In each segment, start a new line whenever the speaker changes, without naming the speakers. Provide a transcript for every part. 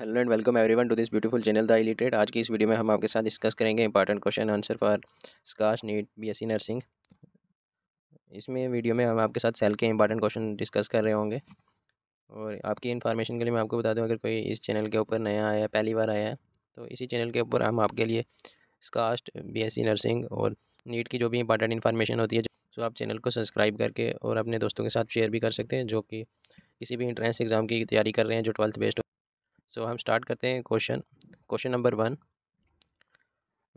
Hello and welcome everyone to this beautiful channel the elited आज की इस video में हम आपके साथ डिस्कस करेंगे इंपॉर्टेंट क्वेश्चन आंसर फॉर स्काश नीट बीएससी नर्सिंग इसमें वीडियो में हम आपके साथ सेल के इंपॉर्टेंट क्वेश्चन डिस्कस कर रहे होंगे और आपकी इन्फॉर्मेशन के लिए मैं आपको बता दूँ अगर कोई इस चैनल के ऊपर नया आया पहली बार आया है तो इसी चैनल के ऊपर हम आपके लिए स्कास्ट बी नर्सिंग और नीट की जो भी इंपॉर्टेंट इन्फॉर्मेशन होती है सो आप चैनल को सब्सक्राइब करके और अपने दोस्तों के साथ शेयर भी कर सकते हैं जो कि किसी भी इंट्रेंस एग्ज़ाम की तैयारी कर रहे हैं जो ट्वेल्थ बेस्ट सो so, हम स्टार्ट करते हैं question question number one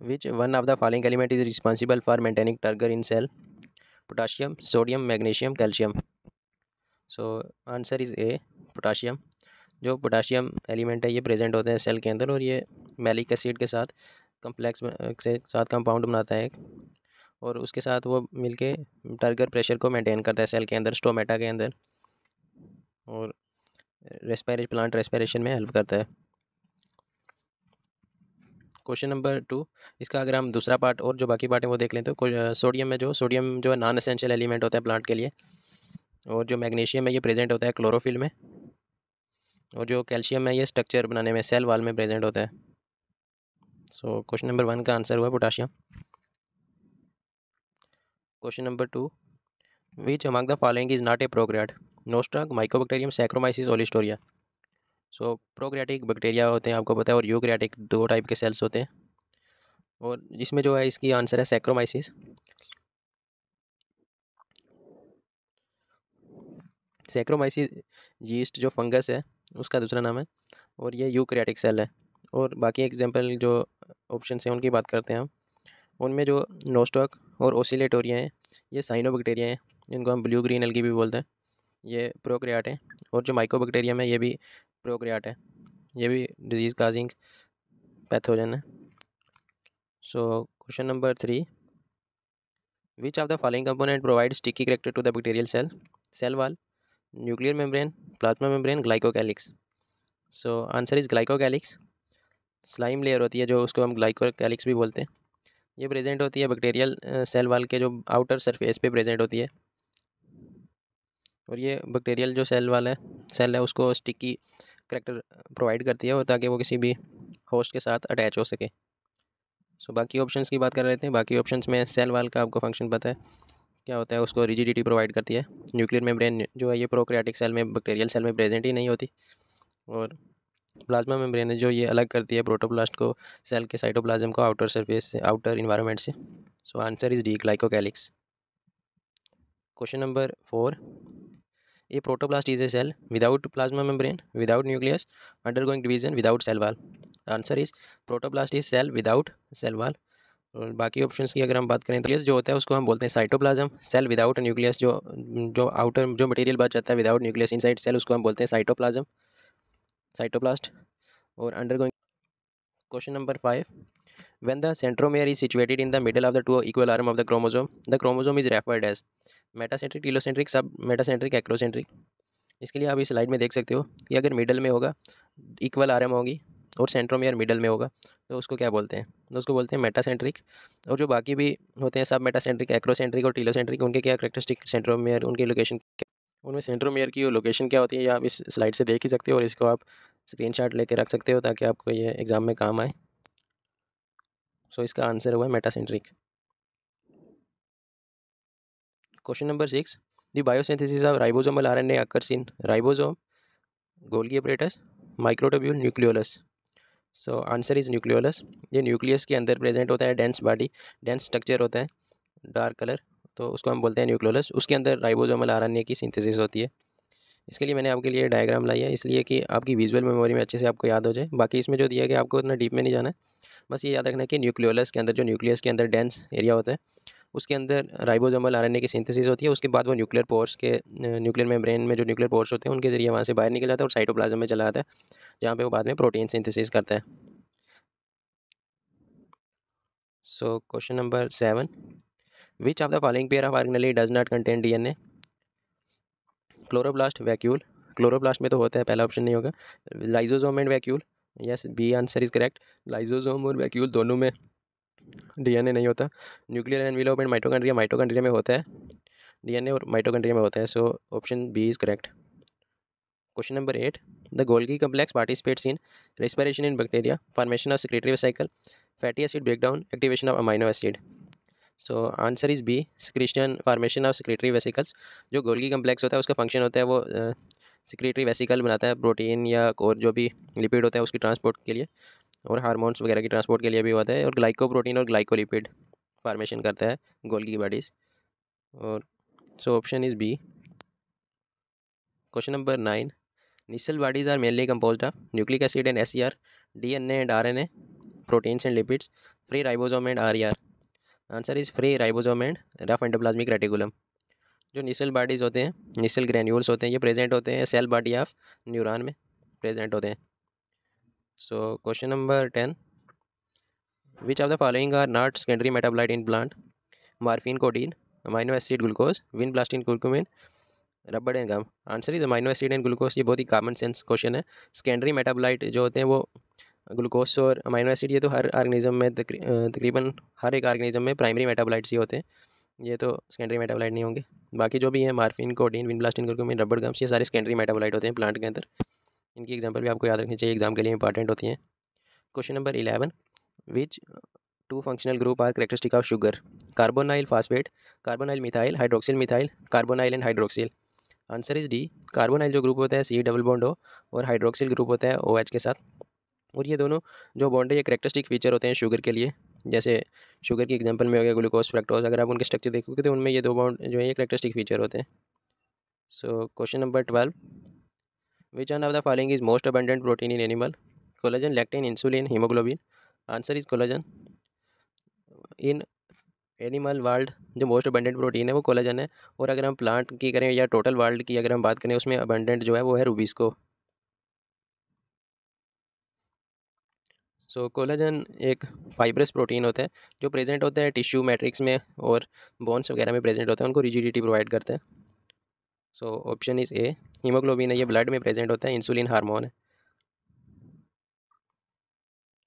which one of the following element is responsible for maintaining turgor in cell potassium sodium magnesium calcium so answer is A potassium जो potassium element है ये present होते हैं cell के अंदर और ये मेलिक एसिड के साथ कम्प्लेक्स के साथ कंपाउंड बनाता है और उसके साथ वो मिलके टर्गर प्रेशर को मेंटेन करता है सेल के अंदर स्टोमेटा के अंदर और रेस्पायरे प्लांट रेस्पायरेशन में हेल्प करता है क्वेश्चन नंबर टू इसका अगर हम दूसरा पार्ट और जो बाकी पार्ट है वो देख लें तो सोडियम में जो सोडियम जो है नॉन असेंशियल एलिमेंट होता है प्लांट के लिए और जो मैग्नीशियम है ये प्रेजेंट होता है क्लोरोफिल में और जो कैल्शियम है ये स्ट्रक्चर बनाने में सेल वाल में प्रेजेंट होता है सो क्वेश्चन नंबर वन का आंसर हुआ potassium question number two which among the following is not a prokaryote Nostoc mycobacterium saccharomyces oscillatoria so prokaryotic bacteria होते हैं आपको पता है और यूग्रेटिक दो टाइप के सेल्स होते हैं और इसमें जो है इसकी आंसर है सैक्रोमाइसिस सैक्रोमाइसिस यीस्ट जो फंगस है उसका दूसरा नाम है और ये यूक्रियाटिक सेल है और बाकी एग्जाम्पल जो ऑप्शन हैं उनकी बात करते हैं हम उनमें जो नोस्टॉक और ओसिलेटोरिया हैं ये साइनोबैक्टीरिया हैं जिनको हम ब्लू ग्रीन एल्गी भी बोलते हैं ये प्रोक्रियाट है और जो बैक्टेरियम है ये भी प्रोक्रियाट है ये भी डिजीज़ काजिंग पैथोजन है so question number three which of the following component provide sticky character to the bacterial cell cell wall nuclear membrane plasma membrane glycocalyx so answer is glycocalyx slime layer होती है जो उसको हम glycocalyx भी बोलते हैं ये प्रेजेंट होती है बैक्टीरियल सेल वाल के जो आउटर सरफेस पे प्रेजेंट होती है और ये बैक्टीरियल जो सेल वाला है सेल है उसको स्टिकी करेक्टर प्रोवाइड करती है और ताकि वो किसी भी होस्ट के साथ अटैच हो सके सो so, बाकी ऑप्शंस की बात कर रहे थे बाकी ऑप्शंस में सेल वाल का आपको फंक्शन पता है क्या होता है उसको रिजिडिटी प्रोवाइड करती है न्यूक्लियर मेम्ब्रेन जो है ये प्रोक्रियाटिक सेल में बैक्टीरियल सेल में प्रेजेंट ही नहीं होती और प्लाज्मा मेम्ब्रेन है जो ये अलग करती है प्रोटोप्लास्ट को सेल के साइटोप्लाज्म को आउटर सरफेस से आउटर इन्वायरमेंट से so answer is D glycocalyx question number four protoplast is a cell without plasma plasma without nucleus undergoing division without cell wall answer is protoplast is cell without cell wall और बाकी options की अगर हम बात करें तो nucleus जो होता है उसको हम बोलते हैं साइटोप्लाज्म सेल विदाउट न्यूक्लियस जो जो आउटर जो मटेरियल बच जाता है विदाउट न्यूक्लियस इनसाइड सेल उसको हम बोलते हैं साइटोप्लाज्म साइटोप्लास्ट और undergoing question number five When the centromere is situated in the middle of the two equal arm of the chromosome, the chromosome is referred as metacentric, telocentric, sub metacentric, acrocentric. इसके लिए आप इस slide में देख सकते हो कि अगर मिडल में होगा इक्वल आरएम होगी और सेंट्रोमेयर मिडल में होगा तो उसको क्या बोलते हैं तो उसको बोलते हैं मेटासेंट्रिक और जो बाकी भी होते हैं सब मेटासेंट्रिक एक्रोसेंट्रिक और टीलोसेंट्रिक उनके क्या करेक्टरिस्टिक सेंट्रोमेयर उनकी लोकेशन उनमें सेंट्रोमेयर की लोकेशन क्या होती है ये आप इस स्लाइड से देख ही सकते हो और इसको आप स्क्रीनशॉट लेके रख सकते हो ताकि आपको ये एग्ज़ाम में काम आए सो इसका आंसर हुआ metacentric question number six the biosynthesis of ribosomal RNA occurs in ribosome Golgi apparatus microtubule nucleolus so answer is nucleolus ये न्यूक्लियस के अंदर प्रेजेंट होता है डेंस बॉडी डेंस स्ट्रक्चर होता है डार्क कलर तो उसको हम बोलते हैं न्यूक्लियोलस उसके अंदर राइबोसोमल आरएनए की सिंथेसिस होती है इसके लिए मैंने आपके लिए डायग्राम लाई है इसलिए कि आपकी विजुअल मेमोरी में अच्छे से आपको याद हो जाए बाकी इसमें जो दिया गया आपको उतना डीप में नहीं जाना है बस ये याद रखना है कि न्यूक्लियोलस के अंदर जो न्यूक्लियस के अंदर डेंस एरिया होता है उसके अंदर राइबोजोमल आरएनए की सिंथेसिस होती है उसके बाद वो न्यूक्लियर पोर्स के न्यूक्लियर मेम्ब्रेन में जो न्यूक्लियर पोर्स होते हैं उनके जरिए वहाँ से बाहर निकल जाता है और साइटोप्लाज्म में चला जाता है जहाँ पे वो बाद में प्रोटीन सिंथेसिस करता है so question number seven which of the following pair of organelle does not contain a chloroplast vacuole chloroplast में तो होता है पहला ऑप्शन नहीं होगा lysosome and vacuole yes B answer is correct lysosome और वैक्यूल दोनों में डीएनए नहीं होता न्यूक्लियर एनविलोप एंड माइटोकंड्रिया में होता है डीएनए और माइटोकॉन्ड्रिया में होता है so option B is correct question number eight the Golgi complex participates in respiration in bacteria formation of secretory cycle fatty acid breakdown activation of amino acid so answer is B secretion formation of secretory vesicles जो Golgi complex होता है उसका function होता है वो secretary vesicle बनाता है protein या और जो भी लिपिड होता है उसकी ट्रांसपोर्ट के लिए और हार्मोन्स वगैरह की ट्रांसपोर्ट के लिए भी होता है और ग्लाइको प्रोटीन और ग्लाइकोलिपिड फार्मेशन करता है गोल्गी की बॉडीज़ और so option is B question number nine Nissl bodies are mainly compose of nucleic acid and S C R D N and R N A proteins and lipids free ribosome and R E R answer is free ribosome and rough endoplasmic reticulum जो Nissl bodies होते हैं निसल granules होते हैं ये present होते हैं cell body of neuron में present होते हैं so question number ten which of the following are not secondary metabolite in plant morphine codeine amino acid glucose vinblastine curcumin रबड़ and gum answer is amino acid and glucose ये बहुत ही common sense question है secondary metabolite जो होते हैं वो glucose और अमाइनो एसिड ये तो हर ऑर्गेनिज्म में तकरीबन हर एक ऑर्गेनिज्म में प्राइमरी मेटाबोलाइट्स ही होते हैं ये तो सेकेंडरी मेटाबोलाइट नहीं होंगे बाकी जो भी हैं मार्फिन कोटीन विनब्लास्टिन कुरकुमिन रबड़ गम्स ये सारे सेकेंडरी मेटाबोलाइट होते हैं प्लांट के अंदर इनकी एग्जाम्पल भी आपको याद रखनी चाहिए एग्जाम के लिए इंपॉर्टेंट होती हैं question number eleven which two functional group are characteristic of sugar carbonyl phosphate carbonyl methyl hydroxyl methyl carbonyl and hydroxyl answer is D carbonyl जो ग्रुप होता है सी डबल बॉन्ड हो और हाइड्रोक्सिल ग्रुप होता है ओ OH के साथ और ये दोनों जो बॉन्ड है ये करेक्टरिस्टिक फीचर होते हैं शुगर के लिए जैसे शुगर की एग्जांपल में हो गया ग्लूकोज फ्रक्टोज अगर आप उनके स्ट्रक्चर देखोगे तो उनमें ये दो बाउंड जो है ये करेक्टरिस्टिक फीचर होते हैं so question number twelve which one of the following is most abundant protein in animal collagen lectin insulin haemoglobin answer is collagen in animal world जो मोस्ट अबेंडेंट प्रोटीन है वो collagen है और अगर हम plant की करें या टोटल वर्ल्ड की अगर हम बात करें उसमें अबेंडेंट जो है वो है को सो so, कोलाजन एक फाइब्रस प्रोटीन होता है जो प्रेजेंट होते हैं टिश्यू मैट्रिक्स में और बोन्स वगैरह में प्रेजेंट होते हैं उनको रिजिडिटी प्रोवाइड करते हैं so option is A haemoglobin है ये ब्लड में प्रेजेंट होता है इंसुलिन हार्मोन है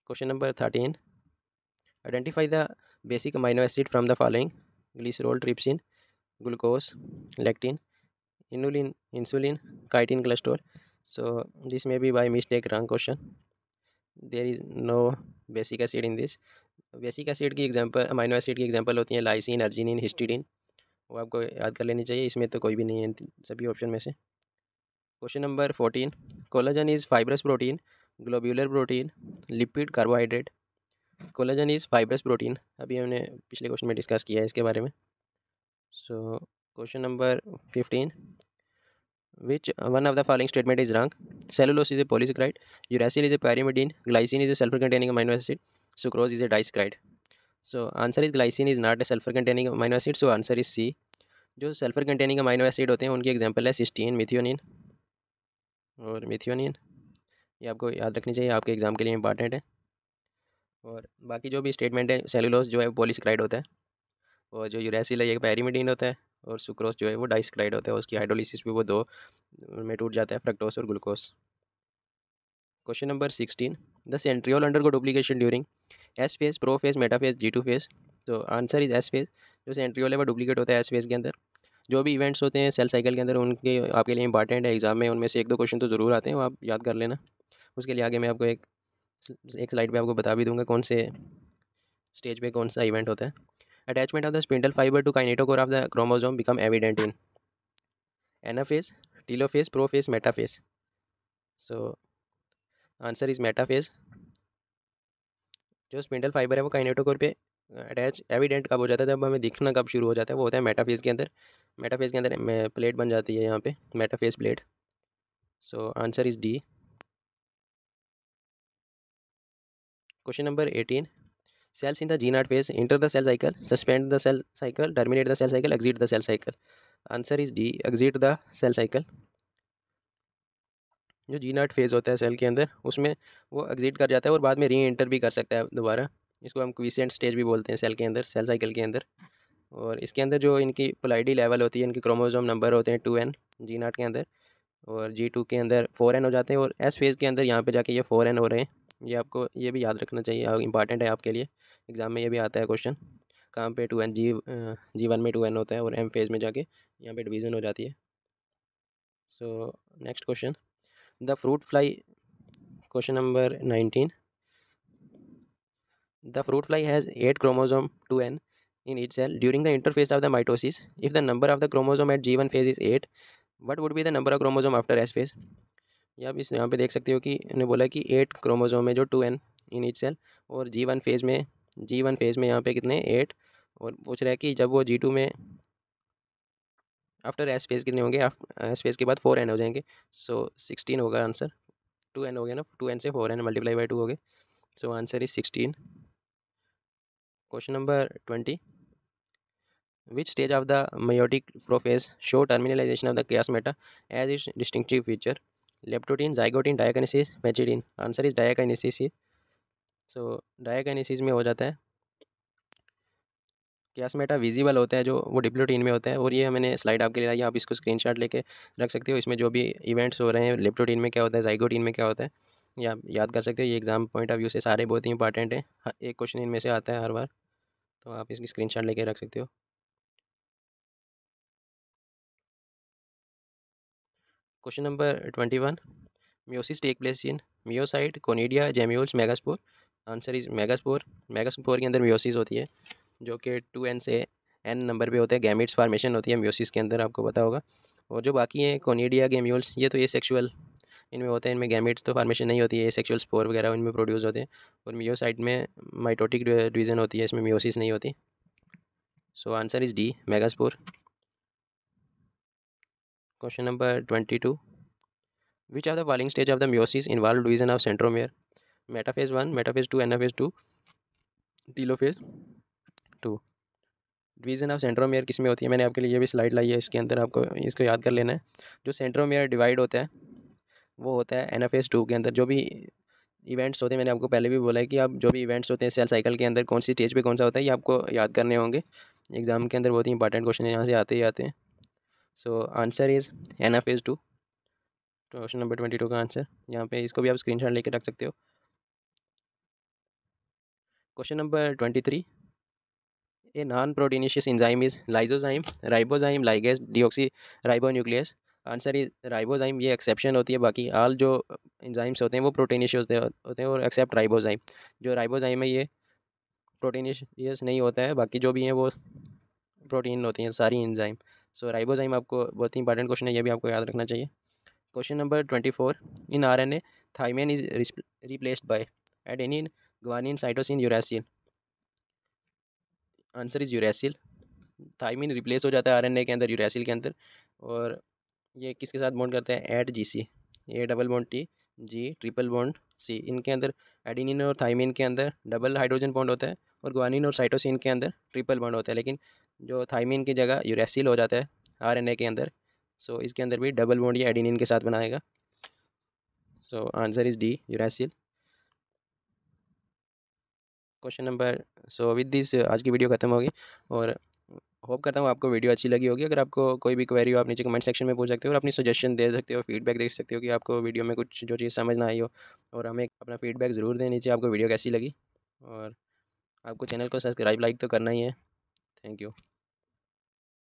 question number thirteen identify the basic amino acid from the following glycerol trypsin glucose lectin inulin insulin chitin cholesterol so this may be by mistake wrong question there is no basic acid in this basic acid की example amino acid की example होती हैं lysine arginine हिस्टीडिन वो आपको याद कर लेनी चाहिए इसमें तो कोई भी नहीं है सभी ऑप्शन में से question number fourteen collagen is fibrous protein globular protein lipid carbohydrate collagen is fibrous protein अभी हमने पिछले क्वेश्चन में डिस्कस किया है इसके बारे में so question number fifteen which one of the following statement is wrong cellulose is a polysaccharide uracil is a pyrimidine glycine is a sulfur containing amino acid sucrose is a disaccharide so answer is glycine is not a sulphur containing amino acid so answer is C जो sulphur containing amino acid होते हैं उनकी example है cysteine methionine और methionine ये आपको याद रखनी चाहिए आपके एग्ज़ाम के लिए इंपॉर्टेंट है और बाकी जो भी स्टेटमेंट है सेलुलोज जो है वो पोलिसक्राइड होता है और जो यूरेसिल है ये पैरीमिडीन होता है और सुक्रोस जो है वो डाइसक्राइड होता है उसकी हाइड्रोलिसिस भी वो दो में टूट जाता है फ्रक्टोस और glucose question number sixteen the centriole undergo duplication during S phase prophase metaphase G two phase तो आंसर इज एस फेज जो सेंट्रियोल है वो डुप्लीकेट होता है एस फेज के अंदर जो भी इवेंट्स होते हैं सेल साइकिल के अंदर उनके आपके लिए इंपॉर्टेंट है एग्जाम में उनमें से एक दो क्वेश्चन तो ज़रूर आते हैं वो आप याद कर लेना उसके लिए आगे मैं आपको एक एक स्लाइड पे आपको बता भी दूंगा कौन से स्टेज पे कौन सा इवेंट होता है Attachment of the spindle fiber to kinetochore of the chromosome become evident in anaphase, telophase, prophase, metaphase. So answer is metaphase जो स्पिंडल फाइबर है वो काइनेटोकोर पे अटैच uh, एविडेंट कब हो जाता है जब हमें दिखना कब शुरू हो जाता है वो होता है मेटाफेज के अंदर मेटाफेज के अंदर प्लेट बन जाती है यहाँ पे metaphase plate so answer is D question number eighteen cells in the G G0 phase enter the cell cycle suspend the cell cycle terminate the cell cycle exit the cell cycle answer is D exit the cell cycle जो G not phase होता है cell के अंदर उसमें वो exit कर जाता है और बाद में री एंटर भी कर सकता है दोबारा इसको हम क्विसेंट स्टेज भी बोलते हैं सेल के अंदर सेल साइकिल के अंदर और इसके अंदर जो इनकी पोलाइडी लेवल होती है इनके क्रोमोजोम नंबर होते हैं टू एन जी नाट के अंदर और जी टू के अंदर फोर एन हो जाते हैं और एस फेज़ के अंदर यहाँ पे जाके ये फोर एन हो रहे हैं ये आपको ये भी याद रखना चाहिए इंपॉर्टेंट है आपके लिए एग्ज़ाम में ये भी आता है क्वेश्चन कहाँ पे two N G G one में टू एन होता है और एम फेज़ में जाके यहाँ पे डिवीज़न हो जाती है so next question the fruit fly question number nineteen the fruit fly has eight chromosome two N in it cell during the the of the mitosis if the number of the chromosome at G one phase is eight what would be the number of chromosome after S phase या आप इस यहाँ पे देख सकते हो कि उन्होंने बोला कि एट क्रोमोजोम है जो two N in each cell और जी वन फेज़ में जी वन फेज़ में यहाँ पे कितने एट और पूछ रहा है कि जब वो जी टू में आफ्टर एस फेज़ कितने होंगे एस फेज़ के बाद फोर एन हो जाएंगे सो सिक्सटीन होगा आंसर टू एन हो गया ना टू एन से four N multiply by two हो गए so answer is sixteen question number twenty stage of the meiotic prophase show terminalisation of the the मेटा एज is distinctive feature leptotene zygotene diakinesis मेचिडीन answer is diakinesis ही so diakinesis में हो जाता है क्लासमेटा विजिबल होता है जो वो डिप्लोटीन में होता है और ये मैंने स्लाइड आपके लिए लाई आप इसको स्क्रीनशॉट लेके रख सकते हो इसमें जो भी इवेंट्स हो रहे हैं लेप्टोटीन में क्या होता है जाइगोटीन में क्या होता है या याद कर सकते हो ये एग्जाम पॉइंट ऑफ व्यू से सारे बहुत ही इंपॉर्टेंट हैं हाँ, एक क्वेश्चन इनमें से आता है हर बार तो आप इसकी स्क्रीनशॉट लेके रख सकते हो question number twenty one meiosis take place in myocyte conidia gemmules megaspore answer is megaspore megaspore के अंदर म्योसिस होती है जो कि टू एन से एन नंबर पे होते हैं गैमिट्स फार्मेशन होती है म्योसिस के अंदर आपको पता होगा और जो बाकी हैं कोनीडिया गेम्यूल्स ये तो ये सेक्शुअल इनमें होते हैं इनमें गैमिट्स तो फार्मेशन नहीं होती है ये सेक्शुअल स्पोर वगैरह इनमें प्रोड्यूस होते हैं और म्योसाइट में माइटोटिक डिवीज़न होती है इसमें म्योसिस नहीं होती so answer is D megaspore question number Question number 22. Which the the following stage of the meiosis involve division of centromere? Metaphase two metaphase 2, two 2, phase two division of centromere किस में होती है मैंने आपके लिए भी स्लाइड लाई है इसके अंदर आपको इसको याद कर लेना है जो सेंट्रोमेयर डिवाइड होता है वो होता है एनाफेस टू के अंदर जो भी इवेंट्स होते हैं मैंने आपको पहले भी बोला है कि आप जो भी इवेंट्स होते हैं सेल साइकिल के अंदर कौन सी स्टेज पे कौन सा होता है ये आपको याद करने होंगे एग्जाम के अंदर बहुत ही इंपॉर्टेंट क्वेश्चन यहाँ से आते ही आते हैं so answer is F is two question number twenty two का आंसर यहाँ पे इसको भी आप स्क्रीन शॉट लेकर रख सकते हो question number twenty three a non proteinaceous enzyme is lysozyme ribozyme ligase deoxyribonuclease answer is ribozyme ये एक्सेप्शन होती है बाकी आल जो इंजाइम्स होते हैं वो प्रोटीनिशियस होते हैं और एक्सेप्ट राइबोजाइम जो राइबोजाइम है ये प्रोटीनिशियस नहीं होता है बाकी जो भी हैं वो प्रोटीन होती हैं सारी इंजाइम सो राइबोजाइम आपको बहुत ही इंपॉर्टेंट क्वेश्चन है ये भी आपको याद रखना चाहिए question number twenty four in R N thymine is replaced by any guanine cytosine uracil answer is uracil thymine replace हो जाता है आरएनए के अंदर यूरासिल के अंदर और ये किसके साथ बॉन्ड करते हैं at G C A double bond T G triple bond C इनके अंदर एडिनिन और थाइमिन के अंदर डबल हाइड्रोजन बॉन्ड होता है और ग्वानिन और साइटोसिन के अंदर ट्रिपल बॉन्ड होता है लेकिन जो थाइमिन की जगह यूरेसिल हो जाता है आरएनए के अंदर सो so, इसके अंदर भी डबल बॉन्ड या एडिनिन के साथ बनाएगा so answer is D uracil question number so with this आज की वीडियो ख़त्म होगी और होप करता हूँ आपको वीडियो अच्छी लगी होगी अगर आपको कोई भी क्वेरी हो आप नीचे कमेंट सेक्शन में पूछ सकते हो और अपनी सजेशन दे सकते हो फीडबैक दे सकते हो कि आपको वीडियो में कुछ जो चीज़ समझ ना आई हो और हमें अपना फीडबैक ज़रूर दें नीचे आपको वीडियो कैसी लगी और आपको चैनल को सब्सक्राइब लाइक तो करना ही है थैंक यू